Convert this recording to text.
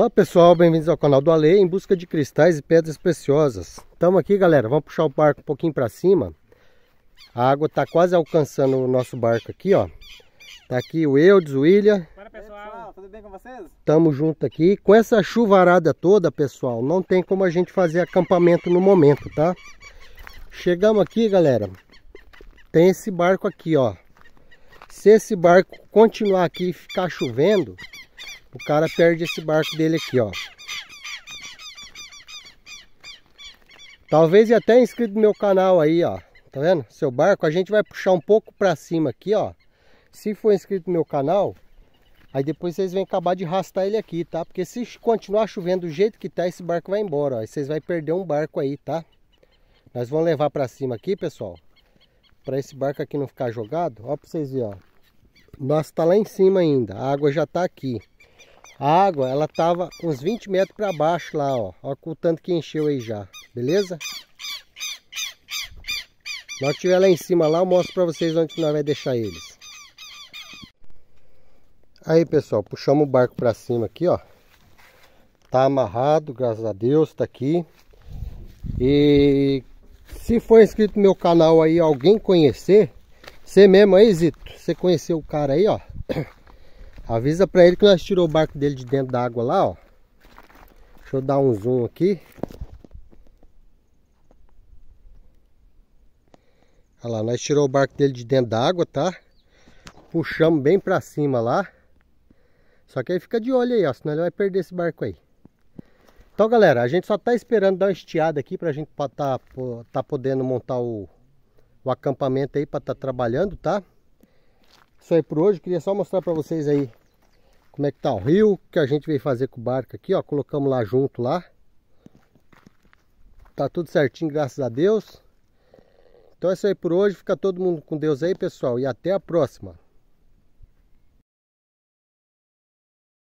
Olá pessoal, bem-vindos ao canal do Ale em busca de cristais e pedras preciosas. Estamos aqui galera, vamos puxar o barco um pouquinho para cima. A água está quase alcançando o nosso barco aqui, ó. Tá aqui o Eudes, o William. Para pessoal, tudo bem com vocês? Tamo junto aqui. Com essa chuvarada toda, pessoal, não tem como a gente fazer acampamento no momento, tá? Chegamos aqui, galera. Tem esse barco aqui, ó. Se esse barco continuar aqui e ficar chovendo, o cara perde esse barco dele aqui, ó. Talvez e até inscrito no meu canal aí, ó. Tá vendo? Seu barco, a gente vai puxar um pouco pra cima aqui, ó. Se for inscrito no meu canal, aí depois vocês vêm acabar de arrastar ele aqui, tá? Porque se continuar chovendo do jeito que tá, esse barco vai embora, ó. Aí vocês vão perder um barco aí, tá? Nós vamos levar pra cima aqui, pessoal. Pra esse barco aqui não ficar jogado. Ó pra vocês verem, ó. Nossa, tá lá em cima ainda. A água já tá aqui. A água, ela tava uns 20 metros para baixo lá, ó. Olha o tanto que encheu aí já, beleza? Nós tiver lá em cima lá, eu mostro para vocês onde nós vai deixar eles. Aí, pessoal, puxamos o barco para cima aqui, ó. Tá amarrado, graças a Deus, tá aqui. E se for inscrito no meu canal aí, alguém conhecer, você mesmo aí, Zito, você conheceu o cara aí, ó. Avisa pra ele que nós tirou o barco dele de dentro da água lá, ó. Deixa eu dar um zoom aqui. Olha lá, nós tirou o barco dele de dentro da água, tá? Puxamos bem pra cima lá. Só que aí fica de olho aí, ó, senão ele vai perder esse barco aí. Então, galera, a gente só tá esperando dar uma estiada aqui pra gente tá, tá podendo montar o, o acampamento aí pra tá trabalhando, tá? Isso aí por hoje, queria só mostrar pra vocês aí como é que tá o rio, que a gente veio fazer com o barco aqui, ó, colocamos lá junto lá. Tá tudo certinho, graças a Deus. Então é isso aí por hoje, fica todo mundo com Deus aí, pessoal, e até a próxima.